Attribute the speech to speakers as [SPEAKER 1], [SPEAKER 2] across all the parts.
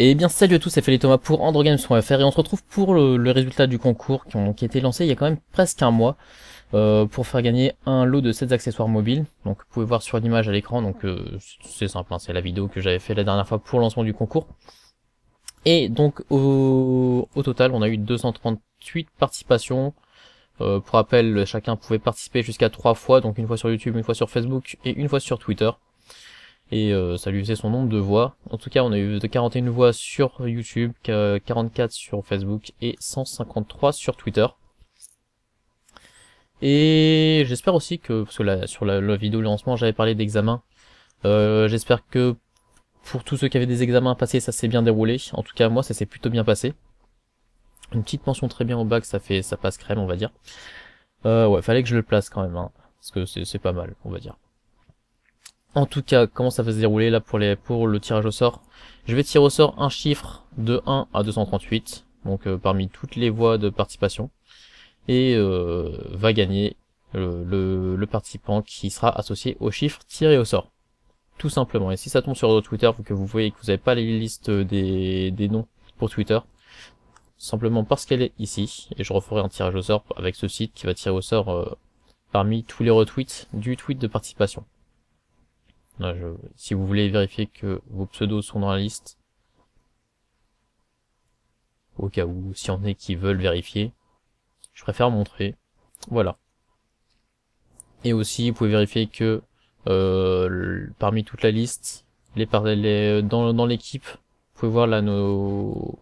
[SPEAKER 1] Et eh bien salut à tous, c'est Félix Thomas pour AndroGames.fr et on se retrouve pour le, résultat du concours qui, a été lancé il y a quand même presque un mois euh, pour faire gagner un lot de 7 accessoires mobiles. Donc vous pouvez voir sur l'image à l'écran, donc euh, c'est simple, hein, c'est la vidéo que j'avais fait la dernière fois pour le lancement du concours. Et donc au, total on a eu 238 participations. Euh, pour rappel, chacun pouvait participer jusqu'à 3 fois, donc une fois sur YouTube, une fois sur Facebook et une fois sur Twitter et euh, ça lui faisait son nombre de voix. En tout cas, on a eu 41 voix sur YouTube, 44 sur Facebook et 153 sur Twitter. Et j'espère aussi que, parce que sur la, vidéo de lancement, j'avais parlé d'examen. Euh, j'espère que pour tous ceux qui avaient des examens à passer, ça s'est bien déroulé. En tout cas, moi, ça s'est plutôt bien passé. Une petite mention très bien au bac, ça fait, ça passe crème, on va dire. Euh, ouais, fallait que je le place quand même, hein, parce que c'est pas mal, on va dire en tout cas comment ça va se dérouler là pour, les, pour le tirage au sort. Je vais tirer au sort un chiffre de 1 à 238, donc euh, parmi toutes les voies de participation, et euh, va gagner le, participant qui sera associé au chiffre tiré au sort. Tout simplement. Et si ça tombe sur Twitter, que vous voyez que vous n'avez pas les listes des, noms pour Twitter, simplement parce qu'elle est ici, et je referai un tirage au sort avec ce site qui va tirer au sort euh, parmi tous les retweets du tweet de participation si vous voulez vérifier que vos pseudos sont dans la liste, au cas où, si en est qui veulent vérifier, je préfère montrer. Voilà. Et aussi, vous pouvez vérifier que euh, parmi toute la liste, les, dans, dans l'équipe, vous pouvez voir là nos,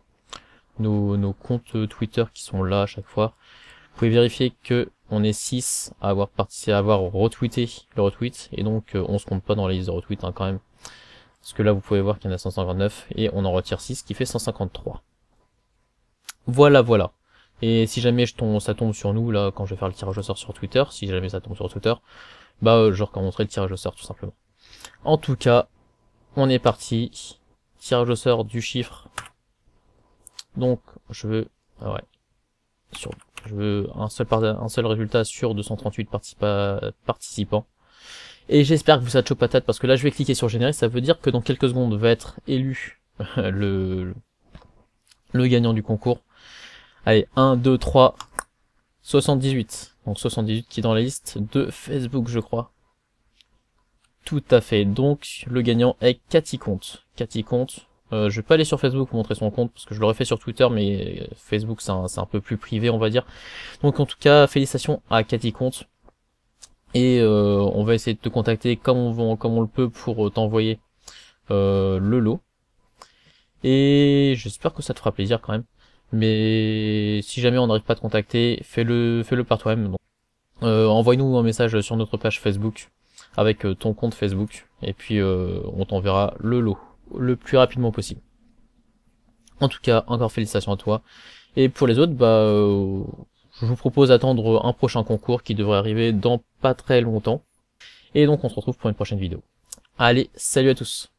[SPEAKER 1] nos, nos comptes Twitter qui sont là à chaque fois. Vous pouvez vérifier que on est 6 à avoir participé, à avoir retweeté le retweet, et donc euh, on se compte pas dans la liste de retweets hein, quand même. Parce que là vous pouvez voir qu'il y en a 159, et on en retire 6, qui fait 153. Voilà, voilà. Et si jamais je ça tombe sur nous, là, quand je vais faire le tirage au sort sur Twitter, si jamais ça tombe sur Twitter, bah euh, je recommencerai le tirage au sort tout simplement. En tout cas, on est parti. Tirage au sort du chiffre. Donc, je veux... Ah ouais, je veux un seul, résultat sur 238 participants. Et j'espère que vous êtes chaud patate, parce que là je vais cliquer sur générer, ça veut dire que dans quelques secondes va être élu le, le gagnant du concours. Allez, 1, 2, 3, 78. Donc 78 qui est dans la liste de Facebook, je crois. Tout à fait. Donc, le gagnant est Cathy Comte. Cathy Comte, euh, je vais pas aller sur Facebook montrer son compte parce que je l'aurais fait sur Twitter, mais Facebook c'est un, un, peu plus privé, on va dire. Donc en tout cas, félicitations à Cathy Compte Et euh, on va essayer de te contacter comme on, comme on le peut pour euh, t'envoyer euh, le lot. Et j'espère que ça te fera plaisir quand même. Mais si jamais on n'arrive pas à te contacter, fais-le fais-le par toi-même. Envoie-nous un message sur notre page Facebook avec ton compte Facebook. Et puis on t'enverra le lot le plus rapidement possible. En tout cas, encore félicitations à toi. Et pour les autres, bah, euh, je vous propose d'attendre un prochain concours qui devrait arriver dans pas très longtemps. Et donc on se retrouve pour une prochaine vidéo. Allez, salut à tous